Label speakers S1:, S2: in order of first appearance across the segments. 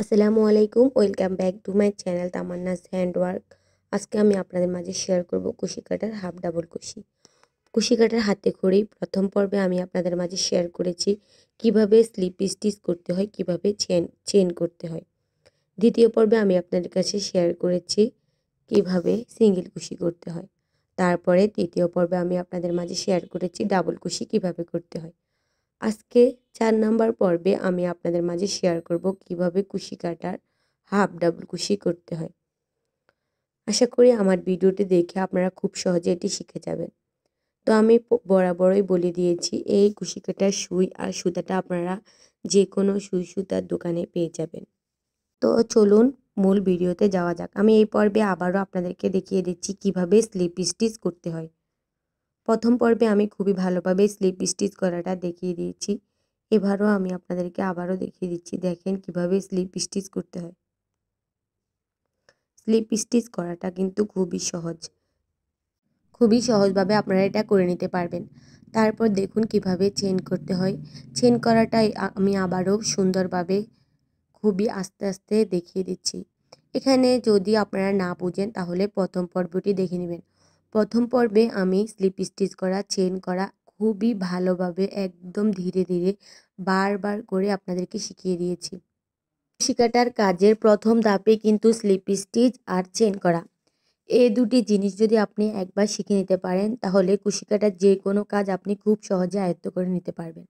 S1: আসসালামু আলাইকুম welcome back to my channel Tamanna's handwork আজকে আমি আপনাদের মাঝে শেয়ার করব কুশি কাটার হাফ ডাবল কুশি কুশি কাটার হাতে করেই প্রথম পর্বে আমি আপনাদের মাঝে শেয়ার করেছি কিভাবে স্লিপ স্টিচ করতে হয় কিভাবে চেন চেন করতে হয় দ্বিতীয় পর্বে আমি আপনাদের কাছে শেয়ার করেছি কিভাবে সিঙ্গেল কুশি করতে হয় তারপরে তৃতীয় পর্বে আমি আপনাদের মাঝে শেয়ার করেছি ডাবল কুশি কিভাবে করতে হয় আজকে চার নাম্বার পর্বে আমি আপনাদের মাঝে শেয়ার করব কিভাবে কুশি কাটার হাফ ডাবল কুশি করতে হয় আশা করি আমার ভিডিওটি দেখে আপনারা খুব সহজে এটি শিখে যাবেন তো আমি বরাবরই বলে দিয়েছি এই কুশি কাটার সুই আর সুতাটা আপনারা যে কোনো সুই সুতার দোকানে পেয়ে যাবেন তো চলুন মূল ভিডিওতে যাওয়া যাক আমি এই পর্বে আবারও আপনাদেরকে দেখিয়ে দিচ্ছি কিভাবে স্লিপ স্টিচ করতে হয় প্রথম পর্বে আমি খুবই ভালোভাবে স্লিপ স্টিচ করাটা দেখিয়ে দিয়েছি এবারও আমি আপনাদেরকে আবারও দেখিয়ে দিচ্ছি দেখেন কিভাবে স্লিপ স্টিচ করতে হয় স্লিপ স্টিচ করাটা কিন্তু খুবই সহজ খুবই সহজভাবে আপনারা এটা করে নিতে পারবেন তারপর দেখুন কিভাবে চেন করতে হয় চেন করাটাই আমি আবারও সুন্দরভাবে খুবই আস্তে আস্তে দেখিয়ে দিচ্ছি এখানে যদি আপনারা না বুঝেন তাহলে প্রথম পর্বটি দেখে নেবেন প্রথম পর্বে আমি স্লিপ স্টিচ করা চেন করা খুবই ভালোভাবে একদম ধীরে ধীরে বারবার করে আপনাদেরকে শিখিয়ে দিয়েছি শিকাটার কাজের প্রথম ধাপে কিন্তু স্লিপ স্টিচ আর চেন করা এই দুটি জিনিস যদি আপনি একবার শিখে নিতে পারেন তাহলে কুশিকাটার যে কোনো কাজ আপনি খুব সহজে আয়ত্ত করে নিতে পারবেন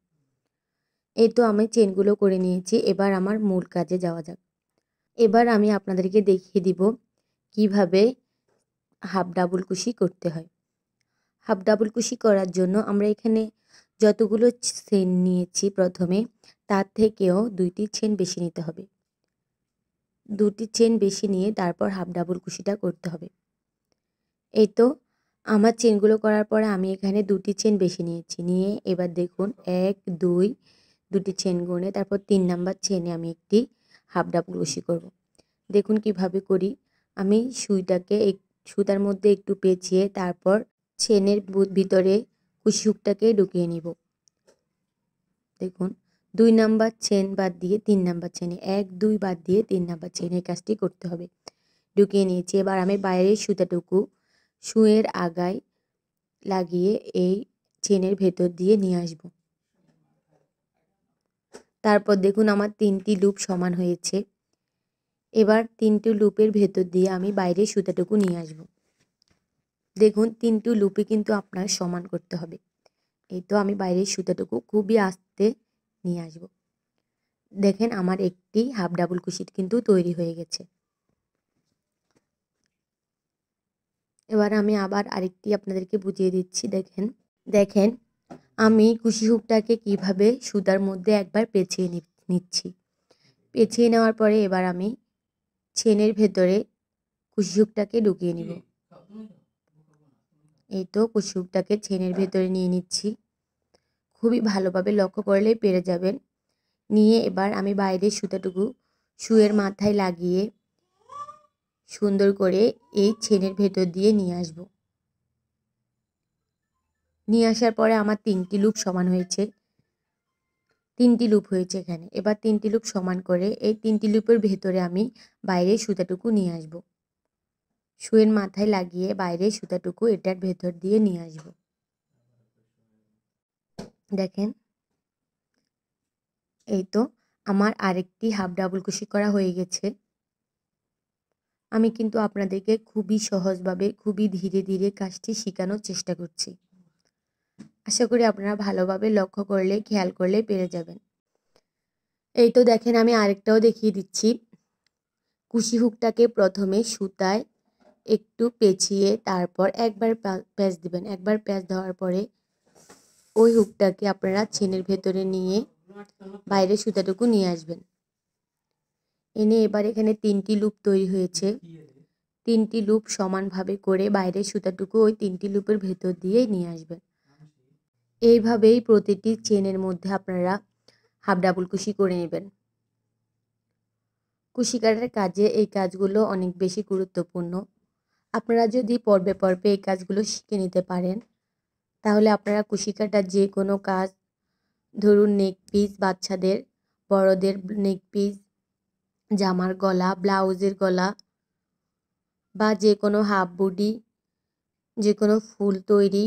S1: এই তো আমি চেনগুলো করে নিয়েছি এবার আমার মূল কাজে যাওয়া যাক এবার আমি আপনাদেরকে দেখিয়ে দিব কিভাবে হাফ ডাবল কুশি করতে হয় হাফ ডাবল কুশি করার জন্য আমরা এখানে যতগুলো সেন নিয়েছি প্রথমে তার থেকেও দুইটি চেন বেশি নিতে হবে দুটি চেন বেশি নিয়ে তারপর হাফ ডাবল কুশিটা করতে হবে এই তো আমার চেনগুলো করার পরে আমি এখানে দুটি চেন বেশি নিয়েছি নিয়ে এবার দেখুন এক দুই দুটি চেন গুনে তারপর তিন নাম্বার চেনে আমি একটি হাফ ডাবল কুশি করব। দেখুন কিভাবে করি আমি সুইটাকে এক সুতার মধ্যে একটু পেঁচিয়ে তারপর ছেনের ভিতরে কুশি হুকটাকে ঢুকিয়ে নিব দেখুন দুই নাম্বার চেন বাদ দিয়ে তিন নাম্বার চেনে এক দুই বাদ দিয়ে তিন নাম্বার চেনের কাজটি করতে হবে ঢুকিয়ে নিয়েছি এবার আমি বাইরের সুতাটুকু শুয়ের আগায় লাগিয়ে এই চেনের ভেতর দিয়ে নিয়ে আসব তারপর দেখুন আমার তিনটি লুপ সমান হয়েছে এবার তিনটে লুপের ভেতর দিয়ে আমি বাইরে সুতাটুকু নিয়ে আসব দেখুন তিনটু লুপে কিন্তু আপনার সমান করতে হবে এই তো আমি বাইরের সুতাটুকু খুবই আস্তে নিয়ে আসব দেখেন আমার একটি হাফ ডাবল কুশিট কিন্তু তৈরি হয়ে গেছে এবার আমি আবার আরেকটি আপনাদেরকে বুঝিয়ে দিচ্ছি দেখেন দেখেন আমি কুশি হুকটাকে কিভাবে সুতার মধ্যে একবার পেছিয়ে নিচ্ছি পেছিয়ে নেওয়ার পরে এবার আমি ছেনের ভেতরে কুসুকটাকে ঢুকিয়ে নিব এই তো কুসুকটাকে ছেনের ভেতরে নিয়ে নিচ্ছি খুবই ভালোভাবে লক্ষ্য করলেই পেরে যাবেন নিয়ে এবার আমি বাইরের সুতাটুকু শুয়ের মাথায় লাগিয়ে সুন্দর করে এই ছেনের ভেতর দিয়ে নিয়ে আসব নিয়ে আসার পরে আমার তিনটি লুপ সমান হয়েছে তিনটি লুপ হয়েছে এখানে এবার তিনটি লুপ সমান করে এই তিনটি লুপের ভেতরে আমি বাইরে সুতাটুকু নিয়ে আসব শুয়ের মাথায় লাগিয়ে বাইরে সুতাটুকু এটার ভেতর দিয়ে নিয়ে আসব দেখেন এই তো আমার আরেকটি হাফ ডাবল কুশি করা হয়ে গেছে আমি কিন্তু আপনাদেরকে খুবই সহজভাবে খুবই ধীরে ধীরে কাজটি শেখানোর চেষ্টা করছি আশা করি আপনারা ভালোভাবে লক্ষ্য করলে খেয়াল করলে পেরে যাবেন এই তো দেখেন আমি আরেকটাও দেখিয়ে দিচ্ছি কুশি হুকটাকে প্রথমে সুতায় একটু পেঁচিয়ে তারপর একবার প্যাঁচ দিবেন একবার প্যাঁচ দেওয়ার পরে ওই হুকটাকে আপনারা ছেনের ভেতরে নিয়ে বাইরে সুতাটুকু নিয়ে আসবেন এনে এবার এখানে তিনটি লুপ তৈরি হয়েছে তিনটি লুপ সমানভাবে করে বাইরের সুতাটুকু ওই তিনটি লুপের ভেতর দিয়েই নিয়ে আসবেন এইভাবেই প্রতিটি চেনের মধ্যে আপনারা হাফ ডাবল কুশি করে নেবেন কুশি কাটার কাজে এই কাজগুলো অনেক বেশি গুরুত্বপূর্ণ আপনারা যদি পর্বে পর্বে এই কাজগুলো শিখে নিতে পারেন তাহলে আপনারা কুশি কাটার যে কোনো কাজ ধরুন নেক পিস বাচ্চাদের বড়দের নেক পিস জামার গলা ব্লাউজের গলা বা যে কোনো হাফ বডি যে কোনো ফুল তৈরি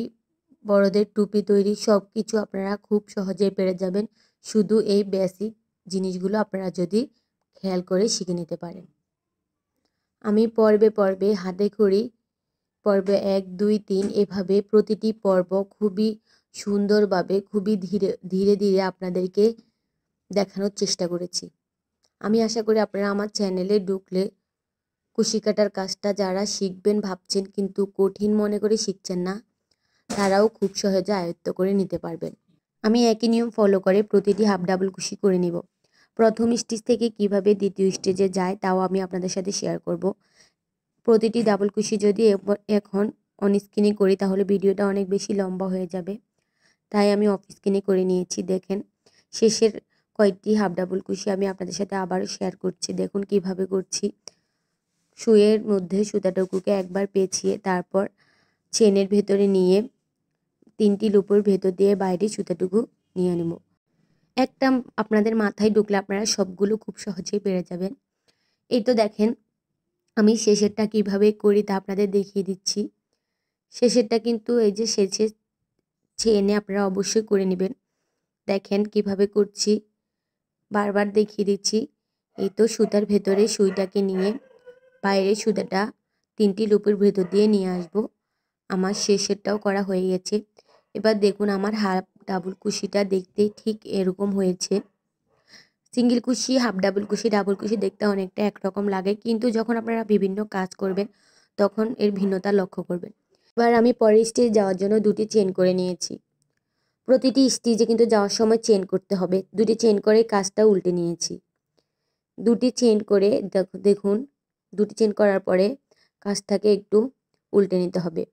S1: বড়দের টুপি তৈরি সব কিছু আপনারা খুব সহজেই পেরে যাবেন শুধু এই বেসিক জিনিসগুলো আপনারা যদি খেয়াল করে শিখে নিতে পারেন আমি পর্বে পর্বে হাতে করি পর্বে এক দুই তিন এভাবে প্রতিটি পর্ব খুবই সুন্দরভাবে খুবই ধীরে ধীরে ধীরে আপনাদেরকে দেখানোর চেষ্টা করেছি আমি আশা করি আপনারা আমার চ্যানেলে ঢুকলে কুশি কাটার কাজটা যারা শিখবেন ভাবছেন কিন্তু কঠিন মনে করে শিখছেন না তারাও খুব সহজে আয়ত্ত করে নিতে পারবেন আমি একই নিয়ম ফলো করে প্রতিটি হাফ ডাবল কুশি করে নিব প্রথম স্টেজ থেকে কিভাবে দ্বিতীয় স্টেজে যায় তাও আমি আপনাদের সাথে শেয়ার করব প্রতিটি ডাবল কুশি যদি এখন অন স্ক্রিনে করি তাহলে ভিডিওটা অনেক বেশি লম্বা হয়ে যাবে তাই আমি অফ স্ক্রিনে করে নিয়েছি দেখেন শেষের কয়েকটি হাফ ডাবল কুশি আমি আপনাদের সাথে আবারও শেয়ার করছি দেখুন কিভাবে করছি শুয়ের মধ্যে সুতাটুকুকে একবার পেছিয়ে তারপর চেনের ভেতরে নিয়ে তিনটি লুপোর ভেতর দিয়ে বাইরে সুতাটুকু নিয়ে নেব একটা আপনাদের মাথায় ঢুকলে আপনারা সবগুলো খুব সহজেই পেরে যাবেন এই তো দেখেন আমি শেষেরটা কিভাবে করি তা আপনাদের দেখিয়ে দিচ্ছি শেষেরটা কিন্তু এই যে শেষে চেনে আপনারা অবশ্যই করে নেবেন দেখেন কিভাবে করছি বারবার দেখিয়ে দিচ্ছি এই তো সুতার ভেতরে সুইটাকে নিয়ে বাইরে সুতাটা তিনটি লুপের ভেতর দিয়ে নিয়ে আসব আমার শেষেরটাও করা হয়ে গেছে এবার দেখুন আমার হাফ ডাবল কুশিটা দেখতে ঠিক এরকম হয়েছে সিঙ্গেল কুশি হাফ ডাবল কুশি ডাবল কুশি দেখতে অনেকটা একরকম লাগে কিন্তু যখন আপনারা বিভিন্ন কাজ করবেন তখন এর ভিন্নতা লক্ষ্য করবেন এবার আমি পরের স্টেজ যাওয়ার জন্য দুটি চেন করে নিয়েছি প্রতিটি স্টেজে কিন্তু যাওয়ার সময় চেন করতে হবে দুটি চেন করে কাজটা উল্টে নিয়েছি দুটি চেন করে দেখুন দুটি চেন করার পরে কাজটাকে একটু উল্টে নিতে হবে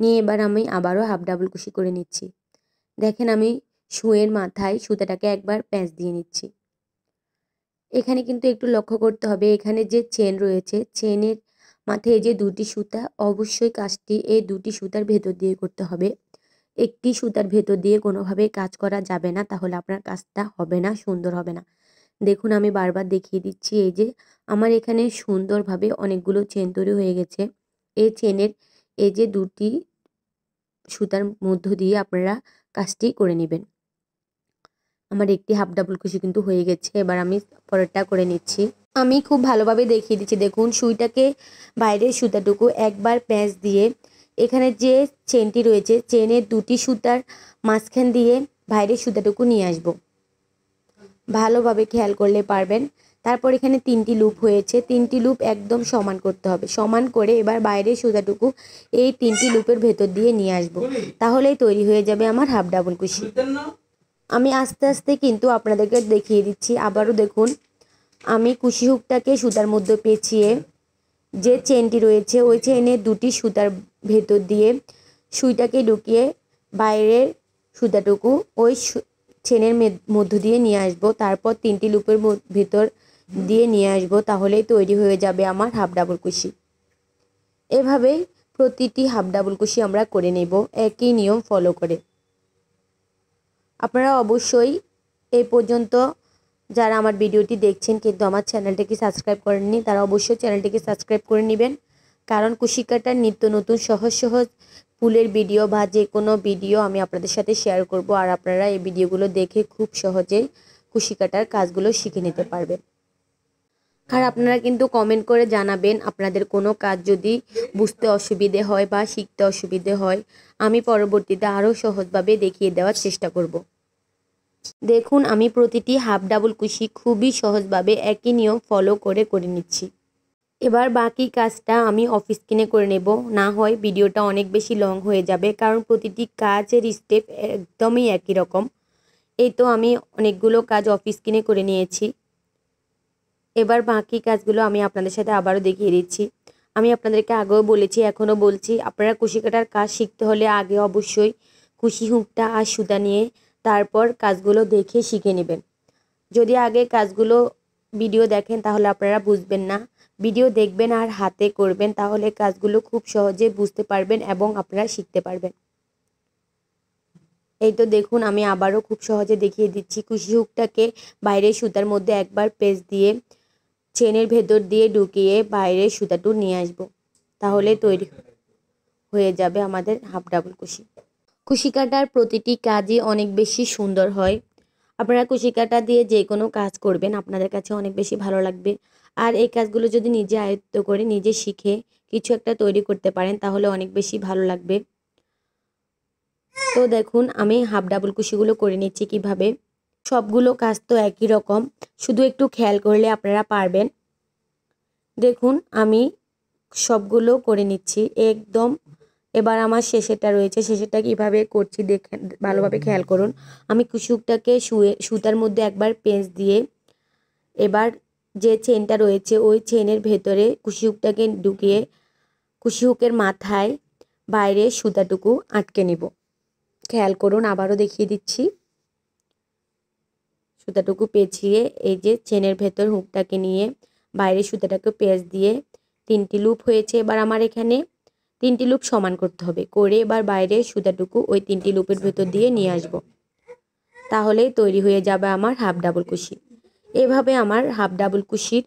S1: নিয়ে এবার আমি আবারও হাফ ডাবল কুশি করে নিচ্ছি দেখেন আমি শুয়ের মাথায় সুতাটাকে একবার প্যাঁচ দিয়ে নিচ্ছি এখানে কিন্তু একটু লক্ষ্য করতে হবে এখানে যে চেন রয়েছে চেনের মাথায় যে দুটি সুতা অবশ্যই কাজটি এই দুটি সুতার ভেতর দিয়ে করতে হবে একটি সুতার ভেতর দিয়ে কোনোভাবে কাজ করা যাবে না তাহলে আপনার কাজটা হবে না সুন্দর হবে না দেখুন আমি বারবার দেখিয়ে দিচ্ছি এই যে আমার এখানে সুন্দরভাবে অনেকগুলো চেন তৈরি হয়ে গেছে এই চেনের এই যে দুটি সুতার মধ্য দিয়ে আপনারা কাজটি করে নেবেন আমার একটি হাফ ডাবল কুশি কিন্তু হয়ে গেছে এবার আমি পরেরটা করে নিচ্ছি আমি খুব ভালোভাবে দেখিয়ে দিচ্ছি দেখুন সুইটাকে বাইরের সুতাটুকু একবার প্যাঁচ দিয়ে এখানে যে চেনটি রয়েছে চেনের দুটি সুতার মাঝখান দিয়ে বাইরের সুতাটুকু নিয়ে আসব ভালোভাবে খেয়াল করলে পারবেন তারপর এখানে তিনটি লুপ হয়েছে তিনটি লুপ একদম সমান করতে হবে সমান করে এবার বাইরের সুতাটুকু এই তিনটি লুপের ভেতর দিয়ে নিয়ে আসবো তাহলেই তৈরি হয়ে যাবে আমার হাফ ডাবল কুশি আমি আস্তে আস্তে কিন্তু আপনাদেরকে দেখিয়ে দিচ্ছি আবারও দেখুন আমি কুশি হুকটাকে সুতার মধ্যে পেঁচিয়ে যে চেনটি রয়েছে ওই চেনে দুটি সুতার ভেতর দিয়ে সুইটাকে ঢুকিয়ে বাইরের সুতাটুকু ওই চেনের মধ্য দিয়ে নিয়ে আসবো তারপর তিনটি লুপের ভেতর দিয়ে নিয়ে আসবো তাহলেই তৈরি হয়ে যাবে আমার হাফ ডাবল কুশি এভাবেই প্রতিটি হাফ ডাবল কুশি আমরা করে নেব একই নিয়ম ফলো করে আপনারা অবশ্যই এ পর্যন্ত যারা আমার ভিডিওটি দেখছেন কিন্তু আমার চ্যানেলটাকে সাবস্ক্রাইব করেননি তারা অবশ্যই চ্যানেলটিকে সাবস্ক্রাইব করে নেবেন কারণ কুশিকাটার নিত্য নতুন সহজ সহজ ফুলের ভিডিও বা যে কোনো ভিডিও আমি আপনাদের সাথে শেয়ার করব আর আপনারা এই ভিডিওগুলো দেখে খুব সহজেই কুশিকাটার কাজগুলো শিখে নিতে পারবেন আর আপনারা কিন্তু কমেন্ট করে জানাবেন আপনাদের কোনো কাজ যদি বুঝতে অসুবিধে হয় বা শিখতে অসুবিধে হয় আমি পরবর্তীতে আরও সহজভাবে দেখিয়ে দেওয়ার চেষ্টা করব। দেখুন আমি প্রতিটি হাফ ডাবল কুশি খুবই সহজভাবে একই নিয়ম ফলো করে করে নিচ্ছি এবার বাকি কাজটা আমি অফিস কিনে করে নেব না হয় ভিডিওটা অনেক বেশি লং হয়ে যাবে কারণ প্রতিটি কাজের স্টেপ একদমই একই রকম এই তো আমি অনেকগুলো কাজ অফিস কিনে করে নিয়েছি এবার বাকি কাজগুলো আমি আপনাদের সাথে আবারও দেখিয়ে দিচ্ছি আমি আপনাদেরকে আগেও বলেছি এখনও বলছি আপনারা কুশি কাটার কাজ শিখতে হলে আগে অবশ্যই কুশি হুঁকটা আর সুতা নিয়ে তারপর কাজগুলো দেখে শিখে নেবেন যদি আগে কাজগুলো ভিডিও দেখেন তাহলে আপনারা বুঝবেন না ভিডিও দেখবেন আর হাতে করবেন তাহলে কাজগুলো খুব সহজে বুঝতে পারবেন এবং আপনারা শিখতে পারবেন এই তো দেখুন আমি আবারও খুব সহজে দেখিয়ে দিচ্ছি কুশি হুকটাকে বাইরের সুতার মধ্যে একবার পেস্ট দিয়ে চেনের ভেতর দিয়ে ঢুকিয়ে বাইরে সুতাটু নিয়ে আসব তাহলে তৈরি হয়ে যাবে আমাদের হাফ ডাবল কুশি কুশি কাটার প্রতিটি কাজই অনেক বেশি সুন্দর হয় আপনারা কুশি কাটা দিয়ে যে কোনো কাজ করবেন আপনাদের কাছে অনেক বেশি ভালো লাগবে আর এই কাজগুলো যদি নিজে আয়ত্ত করে নিজে শিখে কিছু একটা তৈরি করতে পারেন তাহলে অনেক বেশি ভালো লাগবে তো দেখুন আমি হাফ ডাবল কুশিগুলো করে নিচ্ছি কিভাবে সবগুলো কাজ তো একই রকম শুধু একটু খেয়াল করলে আপনারা পারবেন দেখুন আমি সবগুলো করে নিচ্ছি একদম এবার আমার শেষেটা রয়েছে শেষেটা কীভাবে করছি দেখে ভালোভাবে খেয়াল করুন আমি কুসুকটাকে শুয়ে সুতার মধ্যে একবার পেঁচ দিয়ে এবার যে চেনটা রয়েছে ওই চেনের ভেতরে কুশিহুকটাকে ঢুকিয়ে কুশিহুকের মাথায় বাইরে সুতাটুকু আটকে নিব খেয়াল করুন আবারও দেখিয়ে দিচ্ছি সুতাটুকু পেঁচিয়ে এই যে চেনের ভেতর হুকটাকে নিয়ে বাইরে সুতাটাকে পেঁচ দিয়ে তিনটি লুপ হয়েছে এবার আমার এখানে তিনটি লুপ সমান করতে হবে করে এবার বাইরে সুতাটুকু ওই তিনটি লুপের ভেতর দিয়ে নিয়ে আসব। তাহলেই তৈরি হয়ে যাবে আমার হাফ ডাবল কুশি এভাবে আমার হাফ ডাবল কুশির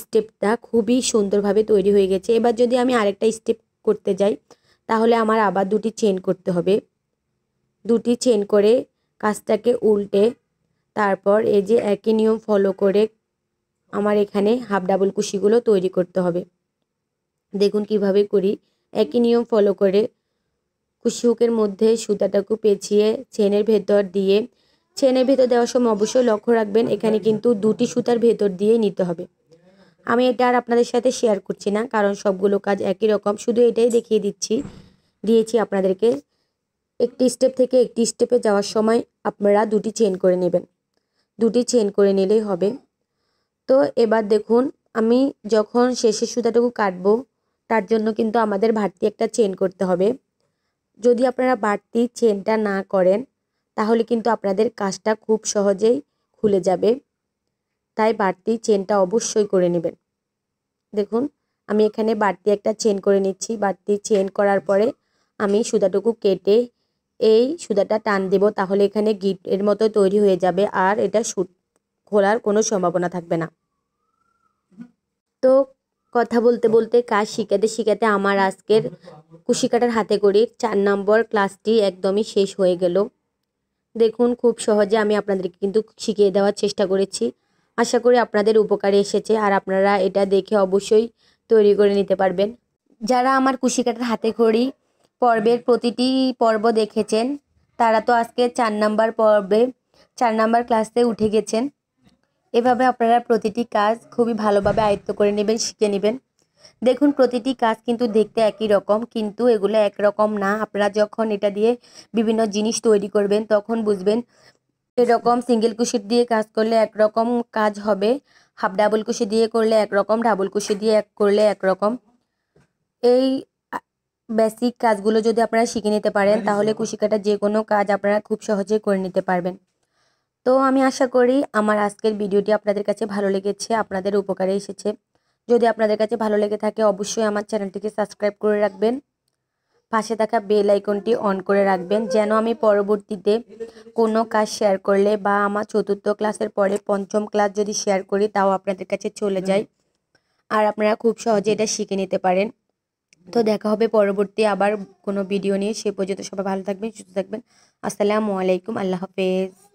S1: স্টেপটা খুবই সুন্দরভাবে তৈরি হয়ে গেছে এবার যদি আমি আরেকটা স্টেপ করতে যাই তাহলে আমার আবার দুটি চেন করতে হবে দুটি চেন করে কাজটাকে উল্টে তারপর এই যে একই নিয়ম ফলো করে আমার এখানে হাফ ডাবল কুশিগুলো তৈরি করতে হবে দেখুন কিভাবে করি একই নিয়ম ফলো করে কুশি হুকের মধ্যে সুতাটাকু পেঁচিয়ে চেনের ভেতর দিয়ে চেনের ভেতর দেওয়ার সময় অবশ্যই লক্ষ্য রাখবেন এখানে কিন্তু দুটি সুতার ভেতর দিয়ে নিতে হবে আমি এটা আর আপনাদের সাথে শেয়ার করছি না কারণ সবগুলো কাজ একই রকম শুধু এটাই দেখিয়ে দিচ্ছি দিয়েছি আপনাদেরকে একটি স্টেপ থেকে একটি স্টেপে যাওয়ার সময় আপনারা দুটি চেন করে নেবেন দুটি চেন করে নিলেই হবে তো এবার দেখুন আমি যখন শেষের সুতাটুকু কাটবো তার জন্য কিন্তু আমাদের বাড়তি একটা চেন করতে হবে যদি আপনারা বাড়তি চেনটা না করেন তাহলে কিন্তু আপনাদের কাজটা খুব সহজেই খুলে যাবে তাই বাড়তি চেনটা অবশ্যই করে নেবেন দেখুন আমি এখানে বাড়তি একটা চেন করে নিচ্ছি বাড়তি চেন করার পরে আমি সুতাটুকু কেটে এই সুদাটা টান দেব তাহলে এখানে গিট এর মতো তৈরি হয়ে যাবে আর এটা সুট খোলার কোনো সম্ভাবনা থাকবে না তো কথা বলতে বলতে কাজ শিখাতে শিখাতে আমার আজকের কাটার হাতে করে চার নম্বর ক্লাসটি একদমই শেষ হয়ে গেল দেখুন খুব সহজে আমি আপনাদেরকে কিন্তু শিখিয়ে দেওয়ার চেষ্টা করেছি আশা করি আপনাদের উপকারে এসেছে আর আপনারা এটা দেখে অবশ্যই তৈরি করে নিতে পারবেন যারা আমার কাটার হাতে খড়ি পর্বের প্রতিটি পর্ব দেখেছেন তারা তো আজকে চার নাম্বার পর্বে চার নাম্বার ক্লাসে উঠে গেছেন এভাবে আপনারা প্রতিটি কাজ খুবই ভালোভাবে আয়ত্ত করে নেবেন শিখে নেবেন দেখুন প্রতিটি কাজ কিন্তু দেখতে একই রকম কিন্তু এগুলো একরকম না আপনারা যখন এটা দিয়ে বিভিন্ন জিনিস তৈরি করবেন তখন বুঝবেন এরকম সিঙ্গেল কুশির দিয়ে কাজ করলে একরকম কাজ হবে হাফ ডাবল কুশি দিয়ে করলে একরকম ডাবল কুশি দিয়ে এক করলে একরকম এই বেসিক কাজগুলো যদি আপনারা শিখে নিতে পারেন তাহলে কুশিকাটা যে কোনো কাজ আপনারা খুব সহজে করে নিতে পারবেন তো আমি আশা করি আমার আজকের ভিডিওটি আপনাদের কাছে ভালো লেগেছে আপনাদের উপকারে এসেছে যদি আপনাদের কাছে ভালো লেগে থাকে অবশ্যই আমার চ্যানেলটিকে সাবস্ক্রাইব করে রাখবেন পাশে থাকা বেল আইকনটি অন করে রাখবেন যেন আমি পরবর্তীতে কোনো কাজ শেয়ার করলে বা আমার চতুর্থ ক্লাসের পরে পঞ্চম ক্লাস যদি শেয়ার করি তাও আপনাদের কাছে চলে যায় আর আপনারা খুব সহজে এটা শিখে নিতে পারেন তো দেখা হবে পরবর্তী আবার কোনো ভিডিও নিয়ে সে পর্যন্ত সবাই ভালো থাকবেন সুস্থ থাকবেন আসসালামু আলাইকুম আল্লাহ হাফেজ